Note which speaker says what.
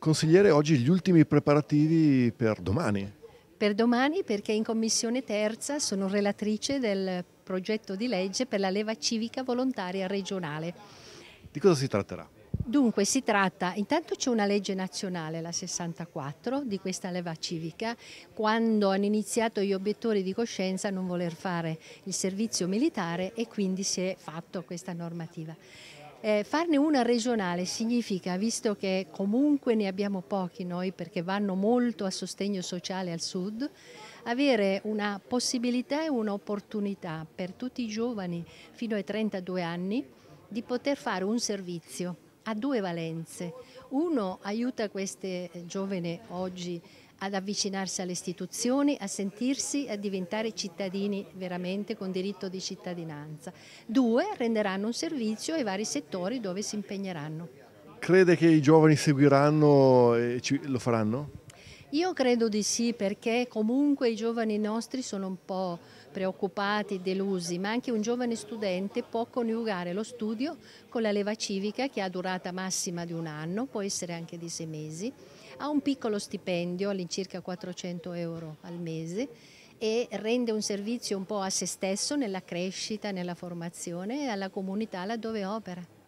Speaker 1: Consigliere, oggi gli ultimi preparativi per domani.
Speaker 2: Per domani perché in Commissione Terza sono relatrice del progetto di legge per la leva civica volontaria regionale.
Speaker 3: Di cosa si tratterà?
Speaker 2: Dunque si tratta, intanto c'è una legge nazionale, la 64, di questa leva civica, quando hanno iniziato gli obiettori di coscienza a non voler fare il servizio militare e quindi si è fatto questa normativa. Eh, farne una regionale significa, visto che comunque ne abbiamo pochi noi perché vanno molto a sostegno sociale al sud, avere una possibilità e un'opportunità per tutti i giovani fino ai 32 anni di poter fare un servizio a due valenze. Uno aiuta queste giovani oggi ad avvicinarsi alle istituzioni, a sentirsi, a diventare cittadini veramente con diritto di cittadinanza. Due, renderanno un servizio ai vari settori dove si impegneranno.
Speaker 1: Crede che i giovani seguiranno e lo faranno?
Speaker 2: Io credo di sì perché comunque i giovani nostri sono un po' preoccupati, delusi, ma anche un giovane studente può coniugare lo studio con la leva civica che ha durata massima di un anno, può essere anche di sei mesi ha un piccolo stipendio all'incirca 400 euro al mese e rende un servizio un po' a se stesso nella crescita, nella formazione e alla comunità laddove opera.